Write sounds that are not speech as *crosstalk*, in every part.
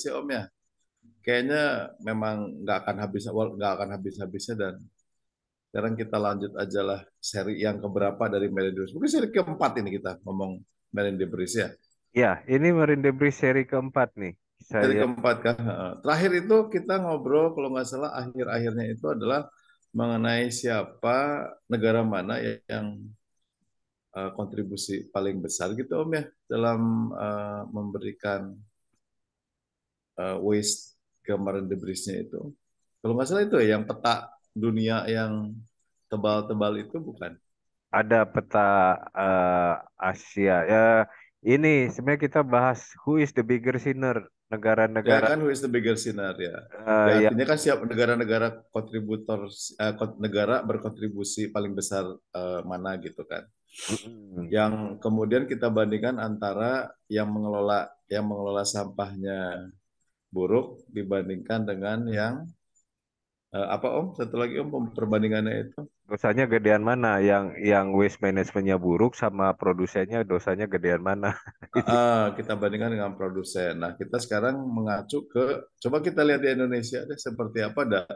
sih Om ya. Kayaknya memang nggak akan habis nggak akan habis-habisnya dan sekarang kita lanjut aja lah seri yang keberapa dari Marine Debris. Mungkin seri keempat ini kita ngomong Marine Debris ya. Ya, ini Marine Debris seri keempat nih. Saya... Seri keempat kan. Terakhir itu kita ngobrol kalau nggak salah akhir-akhirnya itu adalah mengenai siapa negara mana yang eh, kontribusi paling besar gitu Om ya dalam eh, memberikan uh, waste kemarin debrisnya itu. Kalau nggak salah itu ya yang peta dunia yang tebal-tebal itu bukan? Ada peta uh, Asia ya. Ini sebenarnya kita bahas who is the bigger sinner negara-negara. Ya kan who is the bigger sinner ya. Uh, artinya kan siap negara-negara kontributor uh, negara berkontribusi paling besar uh, mana gitu kan. hmm Yang kemudian kita bandingkan antara yang mengelola yang mengelola sampahnya buruk dibandingkan dengan yang uh, apa Om? Satu lagi Om perbandingannya itu. Dosanya gedean mana? Yang yang waste managementnya buruk sama produsennya dosanya gedean mana? uh, *laughs* kita bandingkan dengan produsen. Nah kita sekarang mengacu ke coba kita lihat di Indonesia deh seperti apa dah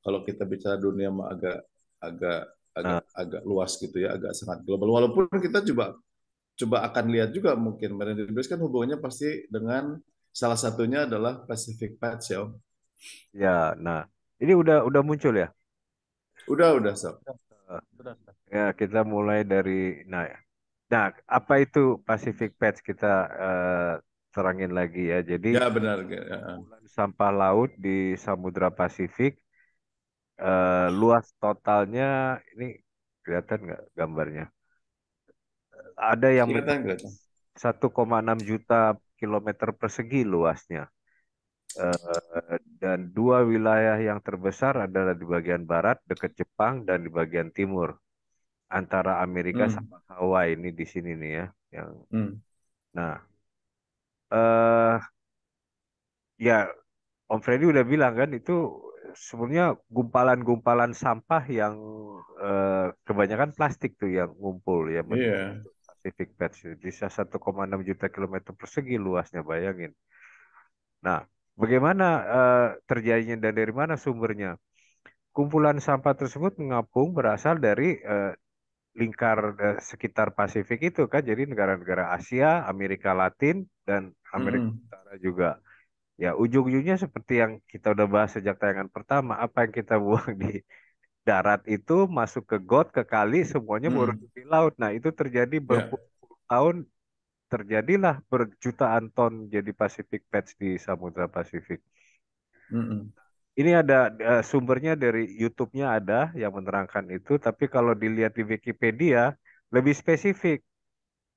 kalau kita bicara dunia mah agak agak agak, uh. agak luas gitu ya, agak sangat global. Walaupun kita coba coba akan lihat juga mungkin merendah kan hubungannya pasti dengan Salah satunya adalah Pacific Patch ya Om. Ya, nah ini udah udah muncul ya? Udah udah sob. Ya kita mulai dari nah ya. nah apa itu Pacific Patch kita uh, terangin lagi ya. Jadi ya benar. Ya. sampah laut di Samudra Pasifik uh, luas totalnya ini kelihatan nggak gambarnya? Ada yang satu 1,6 juta km persegi luasnya. Eh, dan dua wilayah yang terbesar adalah di bagian barat dekat Jepang dan di bagian timur antara Amerika hmm. sama Hawaii ini di sini nih ya yang hmm. nah uh, ya Om Freddy udah bilang kan itu sebenarnya gumpalan-gumpalan sampah yang uh, kebanyakan plastik tuh yang ngumpul ya. Iya. Pacific Patch. Bisa 1,6 juta kilometer persegi luasnya, bayangin. Nah, bagaimana uh, terjadinya dan dari mana sumbernya? Kumpulan sampah tersebut mengapung berasal dari uh, lingkar uh, sekitar Pasifik itu kan, jadi negara-negara Asia, Amerika Latin, dan Amerika hmm. Utara juga. Ya, ujung-ujungnya seperti yang kita udah bahas sejak tayangan pertama, apa yang kita buang di darat itu masuk ke got ke kali semuanya hmm. di laut nah itu terjadi ya. berpuluh yeah. tahun terjadilah berjutaan ton jadi Pacific Patch di Samudra Pasifik mm -mm. ini ada uh, sumbernya dari YouTube-nya ada yang menerangkan itu tapi kalau dilihat di Wikipedia lebih spesifik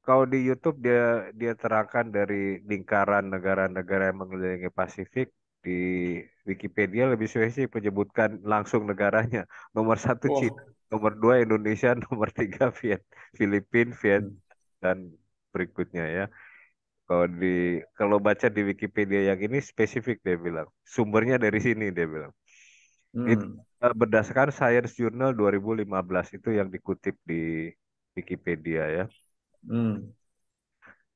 kalau di YouTube dia dia terangkan dari lingkaran negara-negara yang mengelilingi Pasifik di Wikipedia lebih spesifik menyebutkan langsung negaranya. Nomor satu oh. Cina, nomor dua Indonesia, *laughs* nomor tiga Viet, Filipina, Viet, hmm. dan berikutnya ya. Kalau di kalau baca di Wikipedia yang ini spesifik dia bilang sumbernya dari sini dia bilang. Hmm. Itu e, berdasarkan Science Journal 2015 itu yang dikutip di Wikipedia ya. Hmm.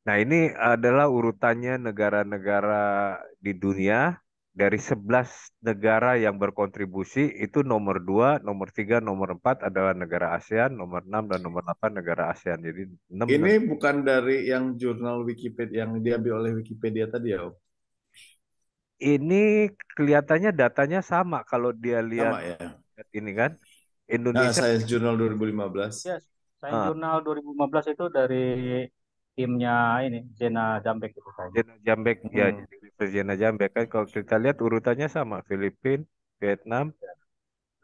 Nah, ini adalah urutannya negara-negara di dunia dari 11 negara yang berkontribusi itu nomor 2, nomor 3, nomor 4 adalah negara ASEAN, nomor 6 dan nomor 8 negara ASEAN. Jadi 6 Ini negara. bukan dari yang jurnal Wikipedia yang diambil oleh Wikipedia tadi ya, Om? Ini kelihatannya datanya sama kalau dia lihat sama, ya. ini kan. Ah, Indonesia nah, saya jurnal 2015. Ya, Saya ah. jurnal 2015 itu dari timnya ini Jena Jambek itu kan. Jena Jambek ya. hmm. ya. Jadi Sarjana Jambek kan kalau kita lihat urutannya sama Filipin, Vietnam. Ya.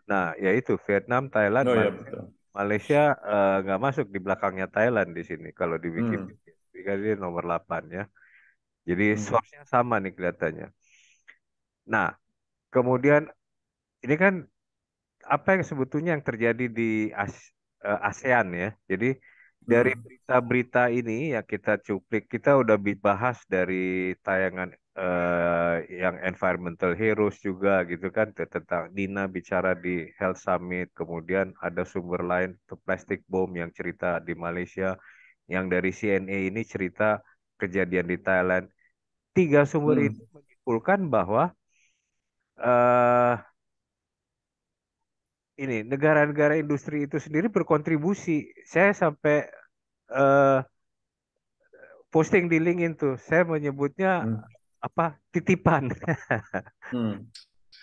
Nah, yaitu Vietnam, Thailand, oh, ya, Malaysia, Malaysia eh, nggak uh, masuk di belakangnya Thailand di sini kalau di hmm. Wikipedia. Hmm. nomor 8 ya. Jadi hmm. source-nya sama nih kelihatannya. Nah, kemudian ini kan apa yang sebetulnya yang terjadi di eh, ASEAN ya. Jadi dari hmm. berita-berita ini ya kita cuplik, kita udah bahas dari tayangan uh, yang environmental heroes juga gitu kan tentang Dina bicara di Health Summit kemudian ada sumber lain plastik bom yang cerita di Malaysia yang dari CNA ini cerita kejadian di Thailand tiga sumber hmm. itu menyimpulkan bahwa uh, ini negara-negara industri itu sendiri berkontribusi saya sampai uh, posting di link itu saya menyebutnya hmm apa titipan. hmm. *laughs*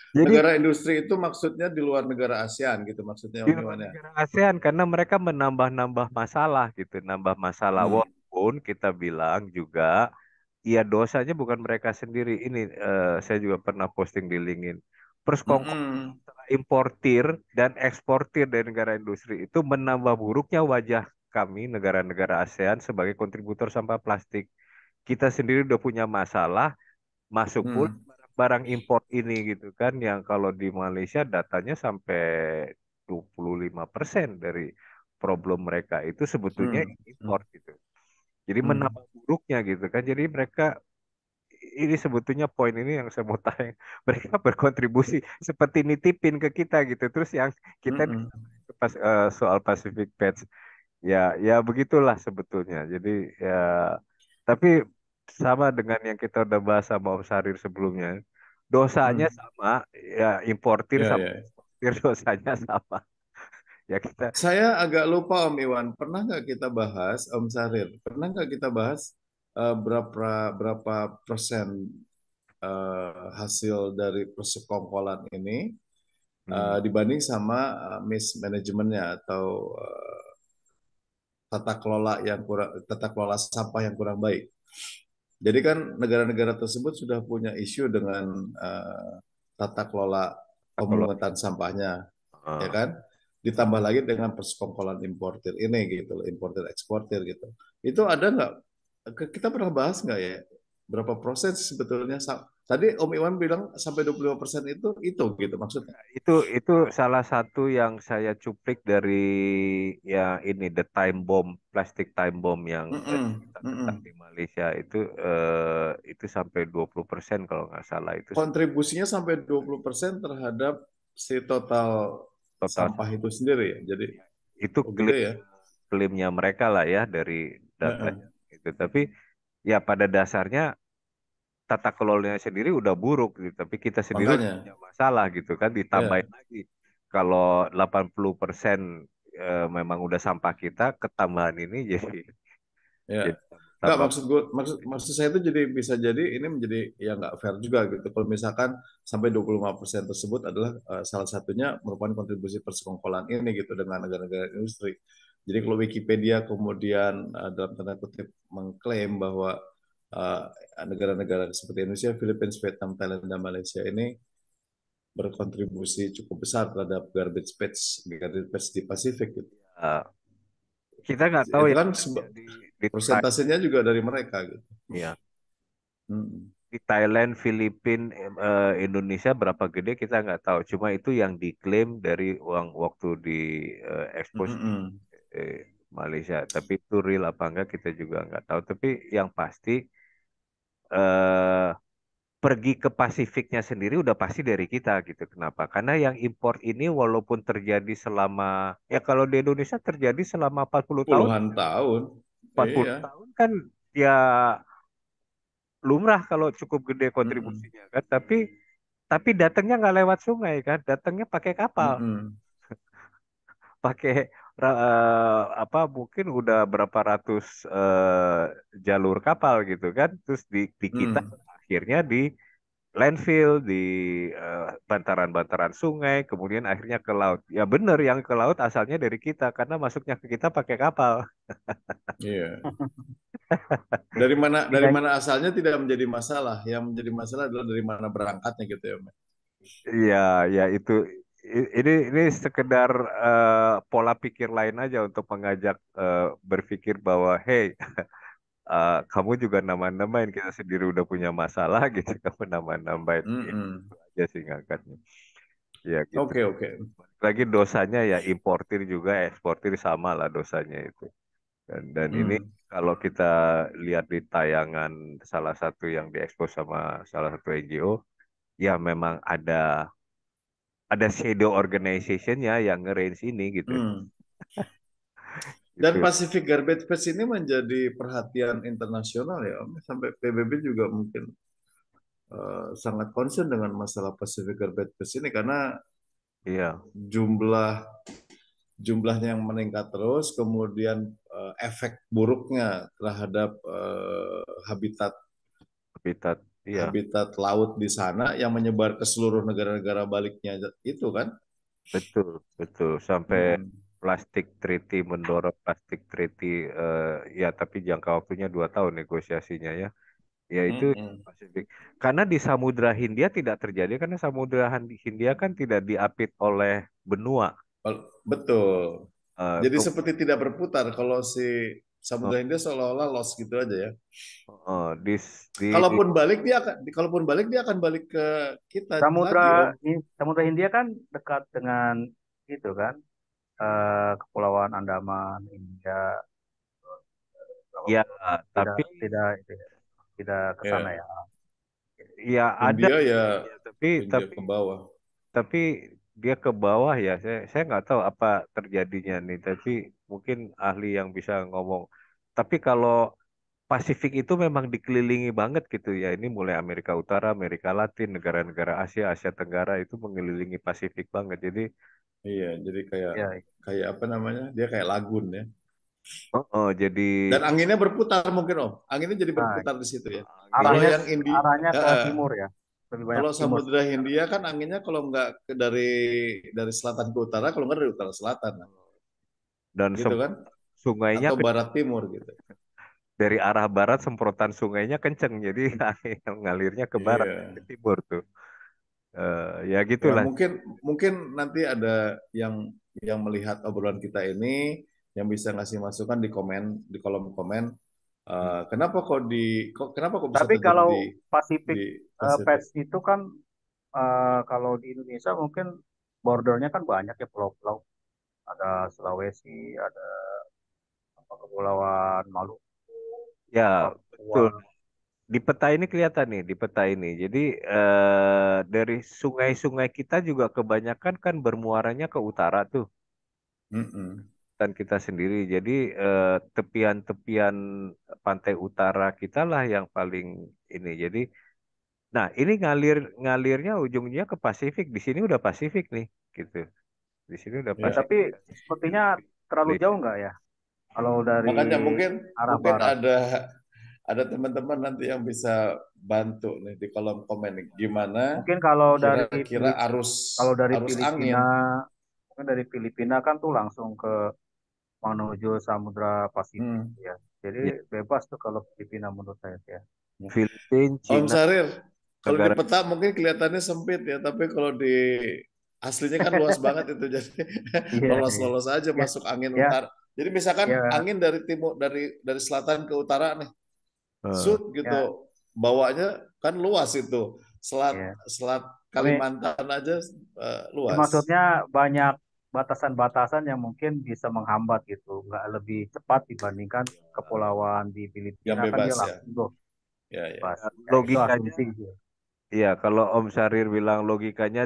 Jadi, negara industri itu maksudnya di luar negara ASEAN gitu maksudnya. Di luar ya? negara ASEAN karena mereka menambah-nambah masalah gitu, nambah masalah. Hmm. Walaupun kita bilang juga, ya dosanya bukan mereka sendiri. Ini uh, saya juga pernah posting di LinkedIn. Terus hmm. importir dan eksportir dari negara industri itu menambah buruknya wajah kami negara-negara ASEAN sebagai kontributor sampah plastik. Kita sendiri udah punya masalah, masuk hmm. pun barang impor ini gitu kan yang kalau di Malaysia datanya sampai 25% dari problem mereka itu sebetulnya hmm. impor gitu. Jadi hmm. menambah buruknya gitu kan. Jadi mereka ini sebetulnya poin ini yang saya mau *laughs* tanya. Mereka berkontribusi seperti nitipin ke kita gitu. Terus yang kita hmm. Eh, soal Pacific Patch ya ya begitulah sebetulnya. Jadi ya tapi sama dengan yang kita udah bahas sama Om Sarir sebelumnya. Dosanya hmm. sama, ya importir ya, sama ya. importir *laughs* dosanya sama. ya kita. Saya agak lupa Om Iwan, pernah nggak kita bahas Om Sarir? Pernah nggak kita bahas uh, berapa berapa persen uh, hasil dari persekongkolan ini eh, hmm. uh, dibanding sama uh, mismanagementnya atau uh, tata kelola yang kurang tata kelola sampah yang kurang baik. Jadi kan negara-negara tersebut sudah punya isu dengan uh, tata kelola pemungutan sampahnya, uh. ya ah. kan? Ditambah lagi dengan persekongkolan importir ini gitu, importir eksportir gitu. Itu ada nggak? Kita pernah bahas nggak ya? Berapa proses sebetulnya Tadi Om Iwan bilang sampai 25% itu itu gitu maksudnya. Nah, itu itu salah satu yang saya cuplik dari ya ini the time bomb, plastic time bomb yang mm di Malaysia itu eh, itu sampai 20% kalau nggak salah itu. Kontribusinya sampai 20% terhadap si total, total sampah itu sendiri ya. Jadi iya. itu oh, klaim, ya. klaimnya mereka lah ya dari data mm itu. Tapi ya pada dasarnya tata kelolanya sendiri udah buruk gitu, tapi kita sendiri Makanya. punya masalah gitu kan ditambahin yeah. lagi kalau 80% persen eh, memang udah sampah kita ketambahan ini *laughs* jadi yeah. jadi Nggak, maksud gue maksud maksud saya itu jadi bisa jadi ini menjadi yang nggak fair juga gitu kalau misalkan sampai 25% tersebut adalah uh, salah satunya merupakan kontribusi persekongkolan ini gitu dengan negara-negara industri. Jadi kalau Wikipedia kemudian uh, dalam tanda kutip mengklaim bahwa Eh, negara-negara uh, seperti Indonesia, Filipina, Vietnam, Thailand, dan Malaysia ini berkontribusi cukup besar terhadap garbage patch, garbage patch di Pasifik. Gitu. Uh, kita nggak tahu ya. Kan di, di persentasenya di, juga dari mereka gitu. Iya. Hmm. Di Thailand, Filipina, uh, eh, Indonesia berapa gede kita nggak tahu. Cuma itu yang diklaim dari uang waktu di uh, expose mm -hmm. hmm. eh, Malaysia. Tapi itu real apa enggak kita juga nggak tahu. Tapi yang pasti eh, pergi ke Pasifiknya sendiri udah pasti dari kita gitu. Kenapa? Karena yang impor ini walaupun terjadi selama ya kalau di Indonesia terjadi selama 40 tahun. Puluhan tahun. 40 iya. tahun kan ya lumrah kalau cukup gede kontribusinya kan. Tapi tapi datangnya nggak lewat sungai kan, datangnya pakai kapal. *laughs* pakai uh, apa mungkin udah berapa ratus uh, jalur kapal gitu kan terus di, di kita hmm. akhirnya di landfill di eh, bantaran-bantaran uh, sungai kemudian akhirnya ke laut ya benar yang ke laut asalnya dari kita karena masuknya ke kita pakai kapal iya *laughs* dari mana dari iya. mana asalnya tidak menjadi masalah yang menjadi masalah adalah dari mana berangkatnya gitu ya, ya? Iya, ya itu ini ini sekedar uh, pola pikir lain aja untuk mengajak uh, berpikir bahwa hey uh, *laughs* kamu juga nambah-nambahin kita sendiri udah punya masalah *laughs* gitu kamu nambah-nambahin mm -hmm. Gitu. gitu aja sih ngangkatnya. Ya gitu. Oke okay, oke. Okay. Lagi dosanya ya importir juga eksportir sama lah dosanya itu. Dan dan mm. ini kalau kita lihat di tayangan salah satu yang diekspos sama salah satu NGO ya memang ada ada shadow organization ya yang ngerange ini gitu. Hmm. *laughs* Dan gitu. Pacific Garbage Patch ini menjadi perhatian internasional ya, Om. Sampai PBB juga mungkin uh, sangat concern dengan masalah Pacific Garbage Patch ini karena iya. jumlah jumlahnya yang meningkat terus, kemudian uh, efek buruknya terhadap uh, habitat habitat yeah. habitat laut di sana yang menyebar ke seluruh negara-negara baliknya itu kan? Betul, betul. Sampai hmm. plastik treaty mendorong plastik treaty uh, ya tapi jangka waktunya dua tahun negosiasinya ya ya itu hmm, hmm. Pasifik. Karena di Samudra Hindia tidak terjadi karena Samudra Hindia kan tidak diapit oleh benua. Betul. Uh, Jadi seperti tidak berputar kalau si Samudra oh. India seolah-olah lost gitu aja ya. Oh, this, this, kalaupun balik dia akan kalaupun balik dia akan balik ke kita. Samudra ya. Samudra India kan dekat dengan itu kan uh, kepulauan Andaman, India. Ya, tidak, tapi tidak tidak, tidak ke iya. sana yeah. ya. Iya, ya India ada ya, ya tapi India tapi ke bawah. Tapi dia ke bawah ya. Saya saya nggak tahu apa terjadinya nih, tapi mungkin ahli yang bisa ngomong. Tapi kalau Pasifik itu memang dikelilingi banget gitu ya. Ini mulai Amerika Utara, Amerika Latin, negara-negara Asia, Asia Tenggara itu mengelilingi Pasifik banget. Jadi iya, jadi kayak ya. kayak apa namanya? Dia kayak lagun ya. Oh, oh, jadi dan anginnya berputar mungkin om, anginnya jadi nah, berputar di situ ya. Arahnya, kalau yang India arahnya ke uh, timur ya. Kalau Samudra Hindia kan anginnya kalau nggak dari dari selatan ke utara, kalau nggak dari utara ke selatan dan gitu kan? sungainya Atau barat timur gitu dari arah barat semprotan sungainya kenceng jadi *laughs* ngalirnya ke barat yeah. ke timur tuh uh, ya gitulah ya, mungkin mungkin nanti ada yang yang melihat obrolan kita ini yang bisa ngasih masukan di komen di kolom komen uh, kenapa kok di kok kenapa kok bisa tapi kalau di, Pasifik di Uh, itu kan uh, kalau di Indonesia mungkin bordernya kan banyak ya pulau-pulau ada Sulawesi, ada kepulauan Maluku. Ya, betul. Di peta ini kelihatan nih, di peta ini. Jadi eh, dari sungai-sungai kita juga kebanyakan kan bermuaranya ke utara tuh. Mm -mm. Dan kita sendiri. Jadi tepian eh, tepian-tepian pantai utara kita lah yang paling ini. Jadi Nah, ini ngalir ngalirnya ujungnya ke Pasifik. Di sini udah Pasifik nih, gitu. Di sini udah ya. Tapi sepertinya terlalu jauh nggak ya? Kalau hmm. dari Makanya mungkin arah mungkin barat. ada ada teman-teman nanti yang bisa bantu nih di kolom komen gimana. Mungkin kalau kira, dari kira arus kalau dari arus Filipina angin. mungkin dari Filipina kan tuh langsung ke menuju Samudra Pasifik hmm. Gitu ya. Jadi ya. bebas tuh kalau Filipina menurut saya ya. Iya. Filipina, Om Sarir, kalau di peta mungkin kelihatannya sempit ya, tapi kalau di aslinya kan luas *laughs* banget itu jadi iya, lolos-lolos yeah, aja yeah. masuk angin yeah. utara. Jadi misalkan yeah. angin dari timur dari dari selatan ke utara nih. Uh, Sud ya. gitu. Yeah. Bawanya kan luas itu. Selat yeah. selat Kalimantan Tapi, aja uh, luas. Ya, maksudnya banyak batasan-batasan yang mungkin bisa menghambat gitu, nggak lebih cepat dibandingkan kepulauan di Filipina yang bebas, kan dia ya. langsung ya. Ya, ya. Logikanya sih. Iya, kalau Om Syarir bilang logikanya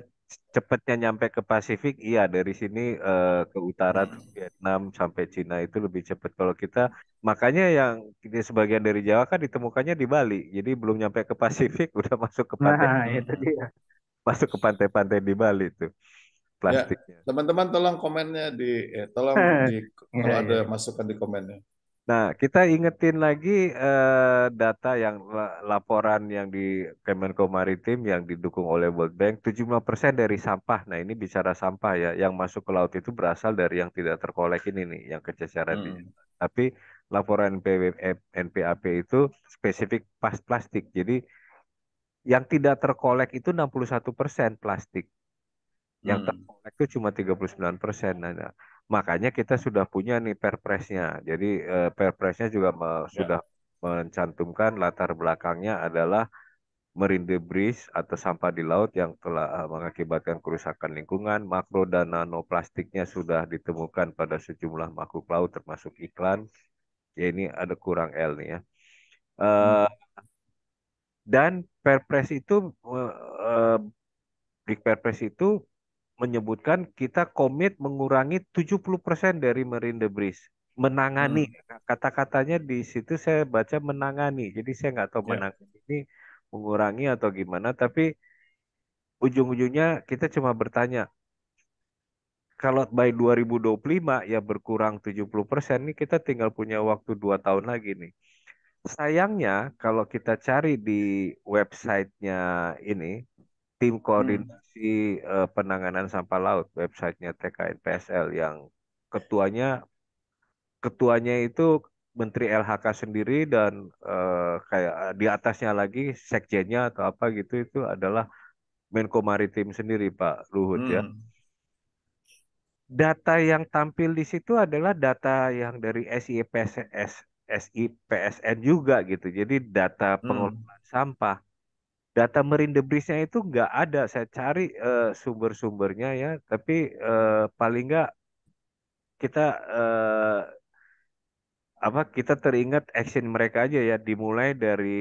cepatnya nyampe ke Pasifik iya dari sini uh, ke utara hmm. Vietnam sampai Cina itu lebih cepat kalau kita makanya yang ini sebagian dari Jawa kan ditemukannya di Bali jadi belum nyampe ke Pasifik *laughs* udah masuk ke pantai nah, itu dia. masuk ke pantai-pantai di Bali itu ya, plastiknya teman-teman ya, tolong komennya di ya, tolong *laughs* di, kalau iya, ada iya. masukan di komennya Nah, kita ingetin lagi eh, data yang laporan yang di Kemenko Maritim yang didukung oleh World Bank, 75% dari sampah. Nah, ini bicara sampah ya, yang masuk ke laut itu berasal dari yang tidak terkolek ini nih, yang kececeran hmm. Tapi laporan NPW, eh, NPAP itu spesifik pas plastik. Jadi yang tidak terkolek itu 61% plastik. Yang hmm. terkolek itu cuma 39%. Nah, nah Makanya kita sudah punya nih perpresnya. Jadi eh, perpresnya juga me, yeah. sudah mencantumkan latar belakangnya adalah marine debris atau sampah di laut yang telah eh, mengakibatkan kerusakan lingkungan, makro dan nanoplastiknya sudah ditemukan pada sejumlah makhluk laut termasuk iklan. Ya ini ada kurang L nih ya. Uh, dan Perpres itu uh, eh, di Perpres itu menyebutkan kita komit mengurangi 70% dari marine debris. Menangani hmm. kata-katanya di situ saya baca menangani. Jadi saya nggak tahu yeah. menangani ini mengurangi atau gimana tapi ujung-ujungnya kita cuma bertanya kalau by 2025 ya berkurang 70% nih kita tinggal punya waktu 2 tahun lagi nih. Sayangnya kalau kita cari di websitenya ini tim koordinasi hmm. uh, penanganan sampah laut websitenya TKN PSL yang ketuanya ketuanya itu menteri LHK sendiri dan uh, kayak eh, di atasnya lagi sekjennya atau apa gitu itu adalah Menko Maritim sendiri Pak Luhut ya. hmm. ya data yang tampil di situ adalah data yang dari SIPS SIPSN juga gitu jadi data hmm. pengelolaan hmm. sampah data marine debrisnya itu nggak ada. Saya cari uh, sumber-sumbernya ya, tapi uh, paling nggak kita uh, apa kita teringat action mereka aja ya dimulai dari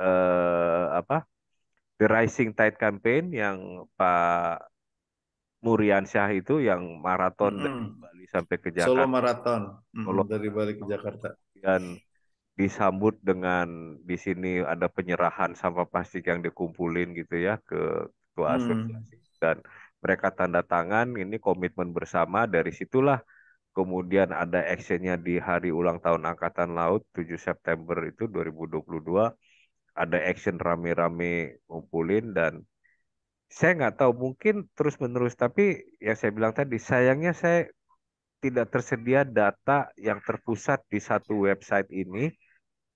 uh, apa the rising tide campaign yang Pak Murian Syah itu yang maraton mm -hmm. dari Bali sampai ke Jakarta. Solo maraton mm -hmm. dari Bali ke Jakarta. Dan disambut dengan di sini ada penyerahan sampah plastik yang dikumpulin gitu ya ke ketua asosiasi hmm. dan mereka tanda tangan ini komitmen bersama dari situlah kemudian ada actionnya di hari ulang tahun angkatan laut 7 September itu 2022 ada action rame-rame ngumpulin dan saya nggak tahu mungkin terus menerus tapi yang saya bilang tadi sayangnya saya tidak tersedia data yang terpusat di satu website ini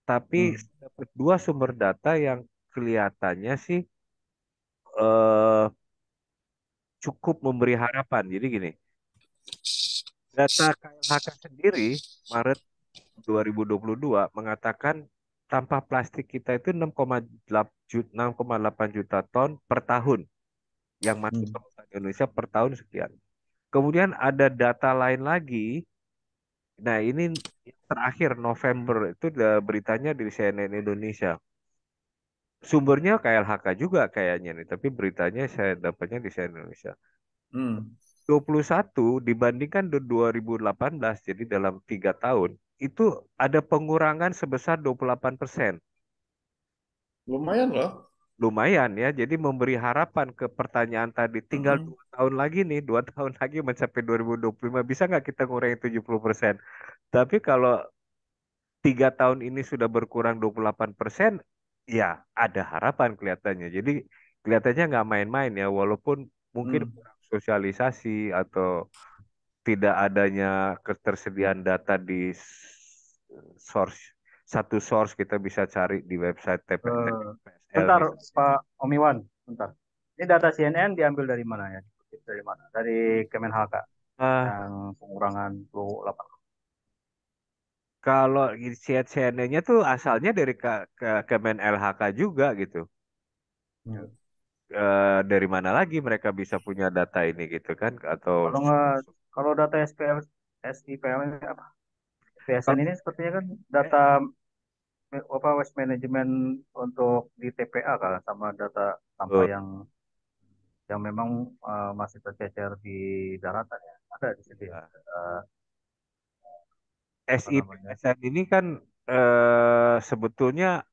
tapi hmm. dapat dua sumber data yang kelihatannya sih eh, cukup memberi harapan. Jadi gini, data KLHK sendiri Maret 2022 mengatakan sampah plastik kita itu 6,8 juta ton per tahun yang masuk hmm. ke hmm. Indonesia per tahun sekian. Kemudian ada data lain lagi. Nah, ini terakhir November itu beritanya di CNN Indonesia. Sumbernya KLHK juga kayaknya nih, tapi beritanya saya dapatnya di CNN Indonesia. Hmm. 21 dibandingkan 2018, jadi dalam tiga tahun itu ada pengurangan sebesar 28 persen. Lumayan loh. Lumayan ya, jadi memberi harapan ke pertanyaan tadi. Tinggal hmm. dua tahun lagi nih, dua *laughs* tahun lagi mencapai 2025 bisa nggak kita ngurangin 70 persen? Tapi kalau tiga tahun ini sudah berkurang 28 persen, ya ada harapan kelihatannya. Jadi kelihatannya nggak main-main ya, walaupun mungkin hmm. sosialisasi atau tidak adanya ketersediaan data di source satu source kita bisa cari di website TPS. Uh, eh, bentar Pak Omiwan, bentar. Ini data CNN diambil dari mana ya? Dari mana? Dari Kemenhaka. Uh, ah. yang pengurangan 28 kalau insight cnn nya tuh asalnya dari ke, ke Kemen LHK juga gitu. Ya. E, dari mana lagi mereka bisa punya data ini gitu kan atau kalau nggak kalau data SPM SIPM apa? PSN ini sepertinya kan data apa waste management untuk di TPA kan sama data sampah oh. yang yang memang uh, masih tercecer di daratan ya. Ada di situ ya. Uh, SIPSN ini kan eh, sebetulnya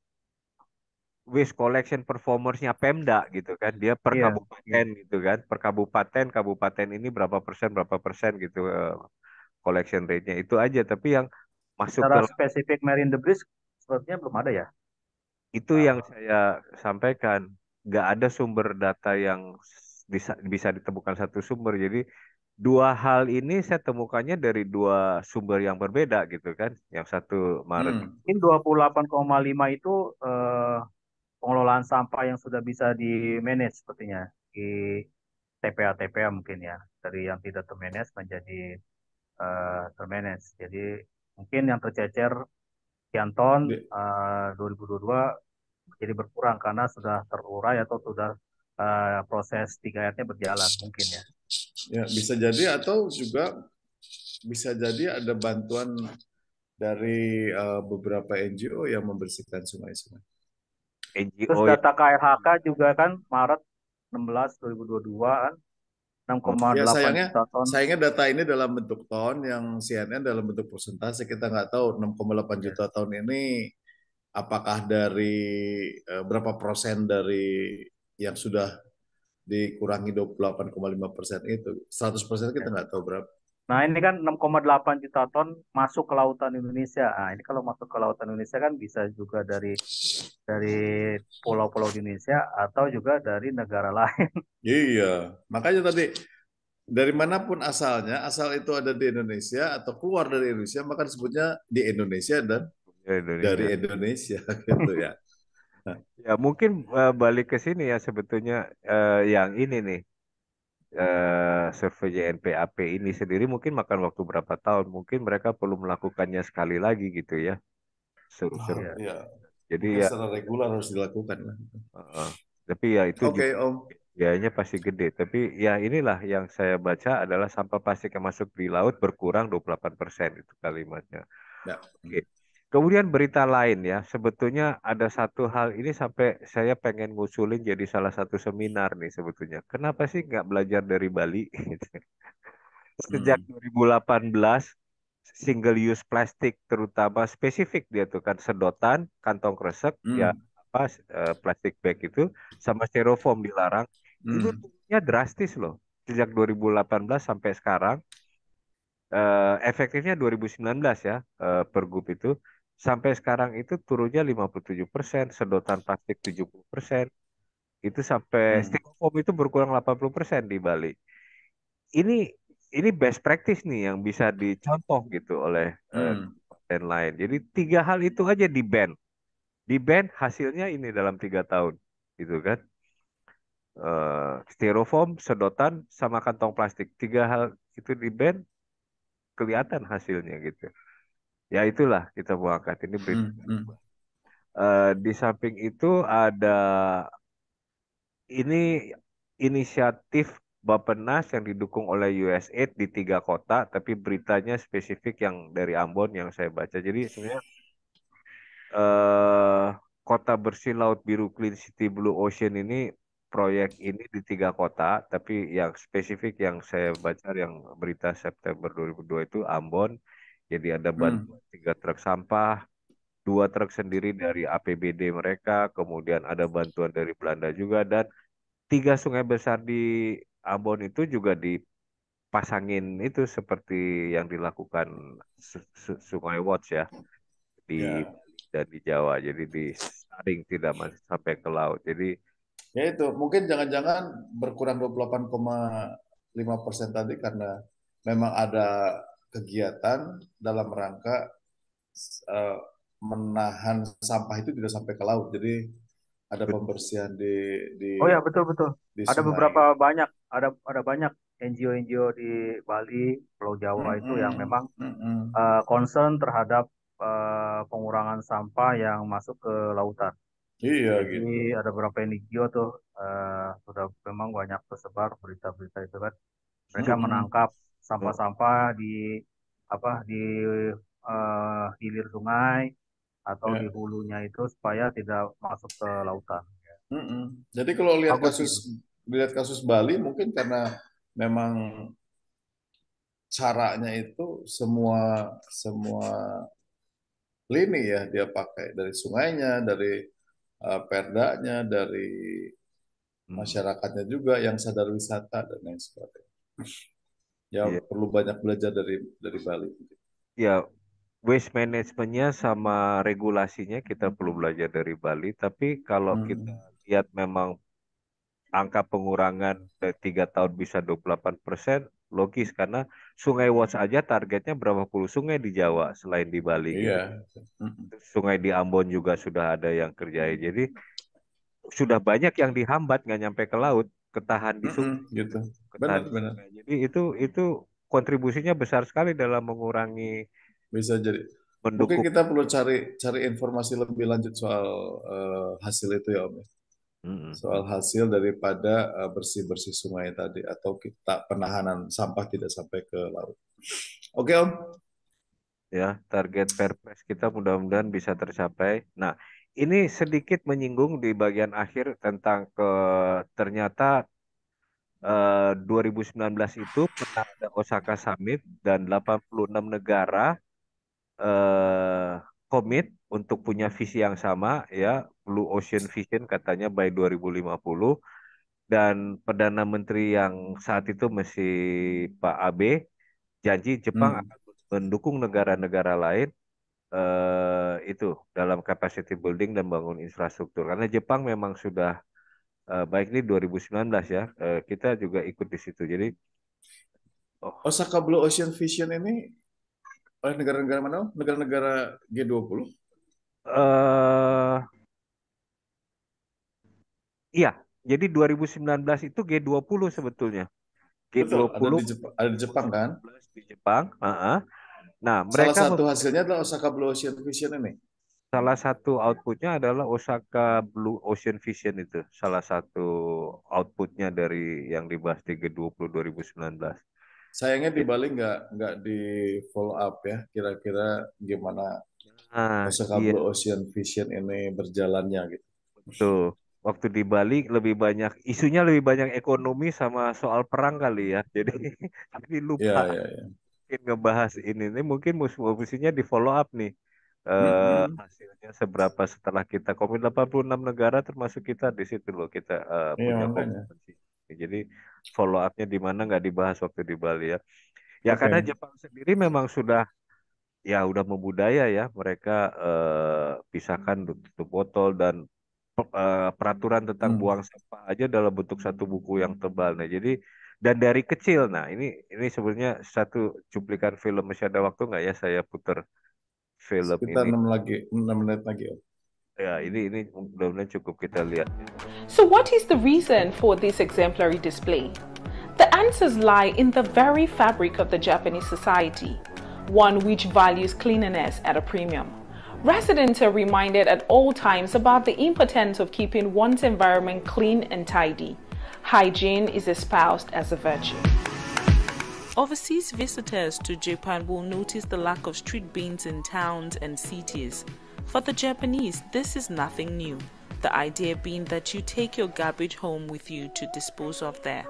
waste collection performersnya Pemda gitu kan dia per yeah. kabupaten iya. gitu kan per kabupaten kabupaten ini berapa persen berapa persen gitu eh, collection rate-nya itu aja tapi yang masuk secara ke... spesifik marine debris sepertinya belum ada ya itu nah. yang saya sampaikan nggak ada sumber data yang bisa, bisa ditemukan satu sumber jadi dua hal ini saya temukannya dari dua sumber yang berbeda gitu kan. Yang satu Maret. Hmm. Mungkin 28,5 itu eh, pengelolaan sampah yang sudah bisa di manage sepertinya di TPA TPA mungkin ya dari yang tidak termanage menjadi eh, termanage. Jadi mungkin yang tercecer kian ton eh, uh, 2022 jadi berkurang karena sudah terurai atau sudah uh, proses tiga ayatnya berjalan mungkin ya. Ya, bisa jadi atau juga bisa jadi ada bantuan dari uh, beberapa NGO yang membersihkan sungai-sungai. NGO Terus ya. data KLHK juga kan Maret 16 2022 kan 6,8 ya, sayangnya, ton. Sayangnya data ini dalam bentuk ton yang CNN dalam bentuk persentase kita nggak tahu 6,8 juta ton ini apakah dari eh, berapa persen dari yang sudah dikurangi 28,5 persen itu 100 persen kita nggak tahu berapa. Nah ini kan 6,8 juta ton masuk ke lautan Indonesia. Nah ini kalau masuk ke lautan Indonesia kan bisa juga dari dari pulau-pulau Indonesia atau juga dari negara *laughs* lain. Iya, makanya tadi dari manapun asalnya, asal itu ada di Indonesia atau keluar dari Indonesia, maka disebutnya di Indonesia dan Indonesia. dari Indonesia *laughs* gitu ya. Nah. Ya mungkin uh, balik ke sini ya sebetulnya uh, yang ini nih uh, survei JNPAP ini sendiri mungkin makan waktu berapa tahun mungkin mereka perlu melakukannya sekali lagi gitu ya. Seru ah, ya. Jadi ya, secara reguler harus dilakukan. Uh, tapi ya itu okay, juga, gitu. Om. biayanya pasti gede. Tapi ya inilah yang saya baca adalah sampah plastik yang masuk di laut berkurang 28 persen itu kalimatnya. Ya. Oke. Okay. Kemudian berita lain ya, sebetulnya ada satu hal ini sampai saya pengen ngusulin jadi salah satu seminar nih sebetulnya. Kenapa sih nggak belajar dari Bali? *laughs* Sejak hmm. delapan 2018 single use plastik terutama spesifik dia tuh kan sedotan, kantong kresek ya hmm. ya apa eh, plastik bag itu sama styrofoam dilarang. Hmm. Itu turunnya drastis loh. Sejak 2018 sampai sekarang uh, efektifnya 2019 ya eh, pergub itu sampai sekarang itu turunnya 57%, sedotan plastik 70%. Itu sampai hmm. styrofoam itu berkurang 80% di Bali. Ini ini best practice nih yang bisa dicontoh gitu oleh eh, hmm. dan lain. Jadi tiga hal itu aja di ban. Di ban hasilnya ini dalam tiga tahun, gitu kan? Uh, styrofoam, sedotan, sama kantong plastik. Tiga hal itu di band kelihatan hasilnya gitu ya itulah kita buangkan ini berita. Hmm, hmm. Uh, di samping itu ada ini inisiatif Bappenas yang didukung oleh USAID di tiga kota, tapi beritanya spesifik yang dari Ambon yang saya baca. Jadi sebenarnya uh, kota bersih laut biru Clean City Blue Ocean ini proyek ini di tiga kota, tapi yang spesifik yang saya baca yang berita September 2002 itu Ambon, jadi ada bantuan hmm. tiga truk sampah, dua truk sendiri dari APBD mereka, kemudian ada bantuan dari Belanda juga dan tiga sungai besar di Ambon itu juga dipasangin itu seperti yang dilakukan Sungai Watch ya di yeah. dan di Jawa. Jadi disaring tidak masih sampai ke laut. Jadi ya itu mungkin jangan-jangan berkurang 28,5 persen tadi karena memang ada kegiatan dalam rangka uh, menahan sampah itu tidak sampai ke laut. Jadi ada pembersihan di di Oh ya, betul betul. Ada beberapa banyak, ada ada banyak NGO-NGO di Bali, Pulau Jawa mm -hmm. itu yang memang mm -hmm. uh, concern terhadap uh, pengurangan sampah yang masuk ke lautan. Iya Jadi gitu. ada beberapa NGO tuh uh, sudah memang banyak tersebar berita-berita itu kan. Mereka mm -hmm. menangkap sampah-sampah di apa di uh, hilir sungai atau yeah. di hulunya itu supaya tidak masuk ke lautan. Mm -mm. Jadi kalau lihat Aku kasus lihat kasus Bali mungkin karena memang caranya itu semua semua lini ya dia pakai dari sungainya, dari uh, perdanya, dari hmm. masyarakatnya juga yang sadar wisata dan lain sebagainya. Ya yeah. perlu banyak belajar dari dari Bali. Ya, yeah. waste managementnya sama regulasinya kita perlu belajar dari Bali. Tapi kalau hmm. kita lihat memang angka pengurangan tiga tahun bisa 28 persen, logis karena Sungai Watch aja targetnya berapa puluh sungai di Jawa selain di Bali. Gitu. Iya. Hmm. Sungai di Ambon juga sudah ada yang kerjain. Jadi sudah banyak yang dihambat nggak nyampe ke laut ketahan di sungai. Mm -hmm, gitu. Ketahan benar, benar. Jadi itu itu kontribusinya besar sekali dalam mengurangi bisa jadi mendukung. Mungkin kita perlu cari cari informasi lebih lanjut soal uh, hasil itu ya Om. Mm -hmm. Soal hasil daripada uh, bersih-bersih sungai tadi atau kita penahanan sampah tidak sampai ke laut. Oke okay, Om. Ya, target Perpres kita mudah-mudahan bisa tercapai. Nah, ini sedikit menyinggung di bagian akhir tentang ke eh, ternyata eh, 2019 itu pernah ada Osaka Summit dan 86 negara eh, komit untuk punya visi yang sama ya Blue Ocean Vision katanya by 2050 dan perdana menteri yang saat itu masih Pak Abe janji Jepang hmm. akan mendukung negara-negara lain eh, itu dalam capacity building dan bangun infrastruktur. Karena Jepang memang sudah eh, baik ini 2019 ya, eh, kita juga ikut di situ. Jadi oh. Osaka Blue Ocean Vision ini oleh negara-negara mana? Negara-negara G20? Eh Iya, jadi 2019 itu G20 sebetulnya. G20 Betul, ada, di Jepang, ada di Jepang kan? Di Jepang, uh -uh. Nah, mereka salah satu hasilnya adalah Osaka Blue Ocean Vision ini. Salah satu outputnya adalah Osaka Blue Ocean Vision itu. Salah satu outputnya dari yang dibahas di G20 2019. Sayangnya di Bali nggak nggak di follow up ya. Kira-kira gimana nah, Osaka iya. Blue Ocean Vision ini berjalannya gitu. Betul. Waktu di Bali lebih banyak isunya lebih banyak ekonomi sama soal perang kali ya. Jadi *laughs* tapi lupa. Ya, ya, ya mungkin ngebahas ini nih mungkin musuh-musuhnya di follow up nih uh, hasilnya seberapa setelah kita komit 86 negara termasuk kita di situ loh kita uh, punya kompetensi. Jadi follow upnya di mana nggak dibahas waktu di Bali ya. Ya okay. karena Jepang sendiri memang sudah ya udah membudaya ya mereka uh, pisahkan tutup botol dan uh, peraturan tentang mm. buang sampah aja dalam bentuk satu buku yang tebal. Nah jadi dan dari kecil. Nah, ini ini sebenarnya satu cuplikan film masih ada waktu nggak ya saya putar film Sekitar ini. 6 lagi 6 menit lagi. Ya, ini ini cukup kita lihat. So what is the reason for this exemplary display? The answers lie in the very fabric of the Japanese society, one which values cleanliness at a premium. Residents are reminded at all times about the importance of keeping one's environment clean and tidy hygiene is espoused as a virtue. Overseas visitors to Japan will notice the lack of street bins in towns and cities. For the Japanese, this is nothing new, the idea being that you take your garbage home with you to dispose of there.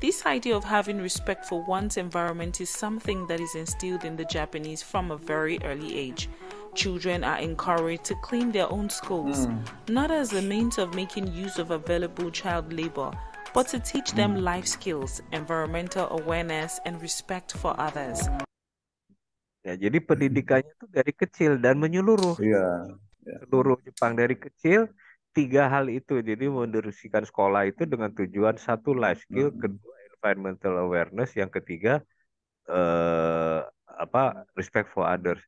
This idea of having respect for one's environment is something that is instilled in the Japanese from a very early age. children are encouraged to clean their own schools, mm. not as a means of making use of available child labor, but to teach them mm. life skills, environmental awareness, and respect for others. Ya, jadi pendidikannya itu dari kecil dan menyeluruh. Iya. Yeah. Seluruh Jepang dari kecil tiga hal itu. Jadi mendirikan sekolah itu dengan tujuan satu life skill, mm. kedua environmental awareness, yang ketiga eh, apa respect for others.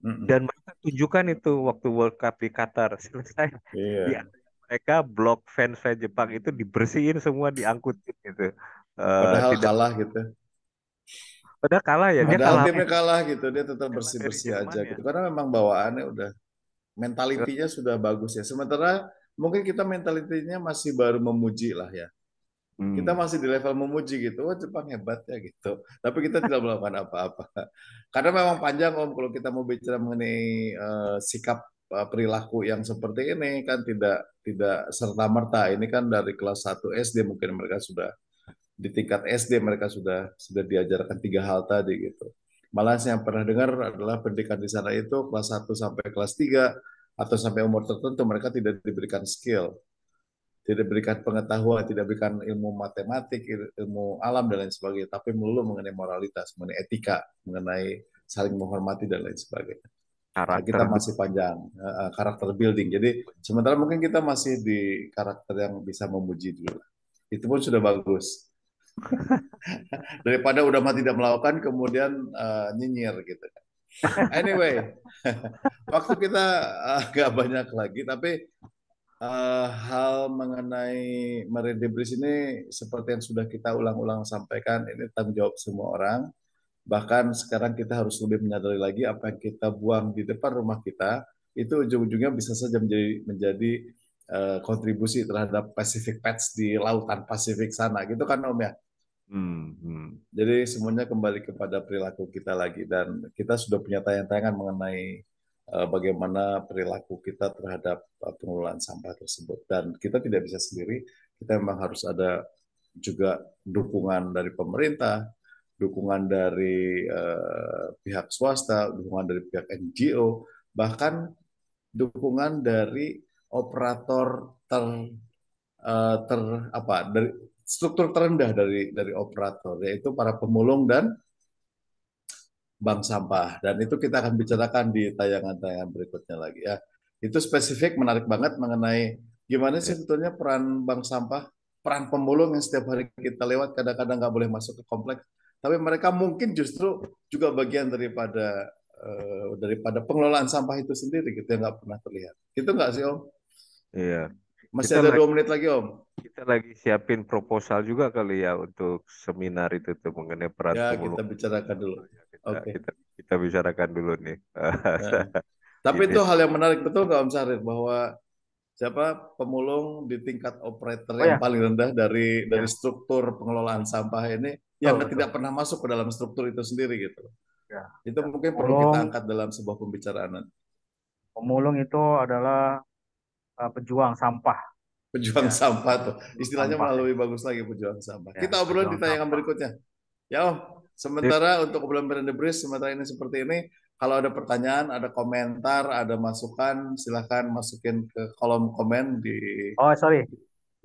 Dan mereka tunjukkan itu waktu World Cup di Qatar. *laughs* Selesai. Yeah. mereka blok fans-fans Jepang itu dibersihin semua, diangkut gitu. Eh, Padahal uh, tidak... kalah gitu. Padahal kalah ya. Padahal dia kalah. timnya kalah gitu. Dia tetap bersih-bersih aja ya. gitu. Karena memang bawaannya udah mentalitinya sudah bagus ya. Sementara mungkin kita mentalitinya masih baru memuji lah ya. Hmm. Kita masih di level memuji gitu, oh, Jepang hebat ya gitu. Tapi kita tidak melakukan apa-apa. *laughs* Karena memang panjang om kalau kita mau bicara mengenai uh, sikap uh, perilaku yang seperti ini kan tidak tidak serta merta. Ini kan dari kelas 1 SD mungkin mereka sudah di tingkat SD mereka sudah sudah diajarkan tiga hal tadi gitu. Malah yang pernah dengar adalah pendidikan di sana itu kelas 1 sampai kelas 3 atau sampai umur tertentu mereka tidak diberikan skill tidak berikan pengetahuan, tidak berikan ilmu matematik, ilmu alam dan lain sebagainya, tapi melulu mengenai moralitas, mengenai etika, mengenai saling menghormati dan lain sebagainya. Nah, karakter. kita masih panjang eh, eh, karakter building. Jadi sementara mungkin kita masih di karakter yang bisa memuji dulu. Itu pun sudah bagus. *laughs* Daripada udah mati tidak melakukan kemudian uh, nyinyir gitu. Kan. *laughs* Anyway, *laughs* waktu kita agak banyak lagi tapi uh, hal mengenai debris ini seperti yang sudah kita ulang-ulang sampaikan ini tanggung jawab semua orang bahkan sekarang kita harus lebih menyadari lagi apa yang kita buang di depan rumah kita itu ujung-ujungnya bisa saja menjadi menjadi uh, kontribusi terhadap Pacific Pets di lautan Pasifik sana gitu kan Om ya hmm, hmm, Jadi semuanya kembali kepada perilaku kita lagi dan kita sudah punya tayangan-tayangan mengenai Eh, bagaimana perilaku kita terhadap eh, pengelolaan sampah tersebut. Dan kita tidak bisa sendiri, kita memang harus ada juga dukungan dari pemerintah, dukungan dari eh, pihak swasta, dukungan dari pihak NGO, bahkan dukungan dari operator ter eh, ter apa dari struktur terendah dari dari operator yaitu para pemulung dan bank sampah dan itu kita akan bicarakan di tayangan-tayangan berikutnya lagi ya. Itu spesifik menarik banget mengenai gimana sih ya. sebetulnya peran bank sampah, peran pemulung yang setiap hari kita lewat kadang-kadang nggak boleh masuk ke kompleks, tapi mereka mungkin justru juga bagian daripada uh, daripada pengelolaan sampah itu sendiri gitu yang nggak pernah terlihat. Itu nggak sih Om? Iya. Masih kita ada dua menit lagi Om. Kita lagi siapin proposal juga kali ya untuk seminar itu tuh mengenai peran ya, pemulung. kita bicarakan dulu. Nah, okay. kita kita bicarakan dulu nih. Nah. *laughs* Tapi itu hal yang menarik betul nggak Om Sarif, bahwa siapa pemulung di tingkat operator oh, yang ya. paling rendah dari ya. dari struktur pengelolaan sampah ini oh, yang betul. tidak pernah masuk ke dalam struktur itu sendiri gitu. Ya. Itu ya. mungkin perlu kita angkat dalam sebuah pembicaraan. Pemulung itu adalah uh, pejuang sampah. Pejuang ya. sampah tuh. Istilahnya sampah. malah lebih bagus lagi pejuang sampah. Ya, kita obrolin di tayangan berikutnya. Ya Om. Sementara iya. untuk belum Brand Debris sementara ini seperti ini. Kalau ada pertanyaan, ada komentar, ada masukan, silahkan masukin ke kolom komen di. Oh sorry,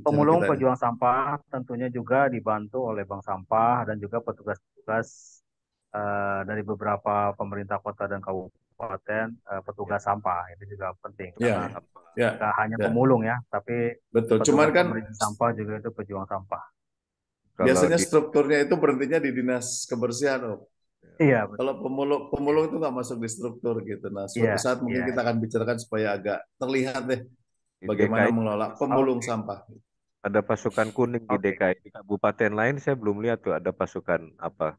pemulung pejuang sampah tentunya juga dibantu oleh bank sampah dan juga petugas-petugas uh, dari beberapa pemerintah kota dan kabupaten uh, petugas ya. sampah itu juga penting. Yeah. Karena yeah. hanya yeah. pemulung ya, tapi betul. Cuman kan sampah juga itu pejuang sampah. Biasanya di... strukturnya itu berhentinya di dinas kebersihan, Om. Iya. Kalau pemulung pemulung itu nggak masuk di struktur gitu. Nah, suatu yeah, saat mungkin yeah. kita akan bicarakan supaya agak terlihat deh bagaimana DKI. mengelola pemulung okay. sampah. Ada pasukan kuning di DKI. Di kabupaten lain saya belum lihat tuh ada pasukan apa.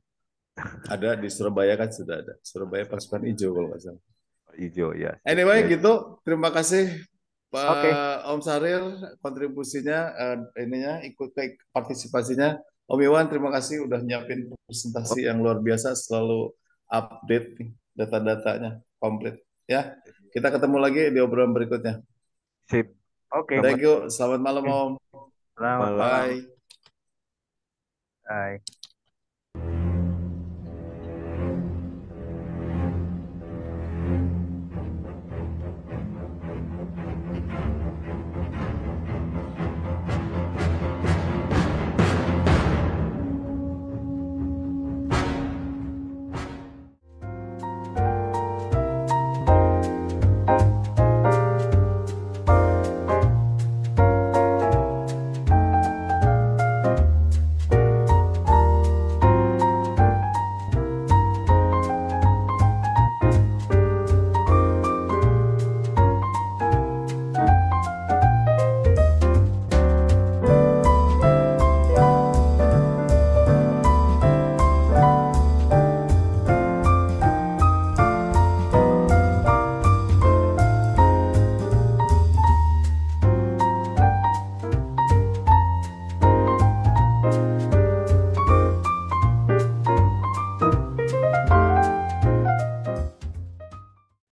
Ada di Surabaya kan sudah ada. Surabaya pasukan hijau kalau nggak salah. Hijau ya. Anyway yeah. gitu. Terima kasih Pak okay. Om Saril kontribusinya uh, ininya ikut eh, partisipasinya. Om Iwan, terima kasih udah nyiapin presentasi yang luar biasa, selalu update data-datanya komplit. Ya, kita ketemu lagi di obrolan berikutnya. Sip. Oke. Okay. Thank you. Selamat malam Om. Selamat malam. Bye. Bye.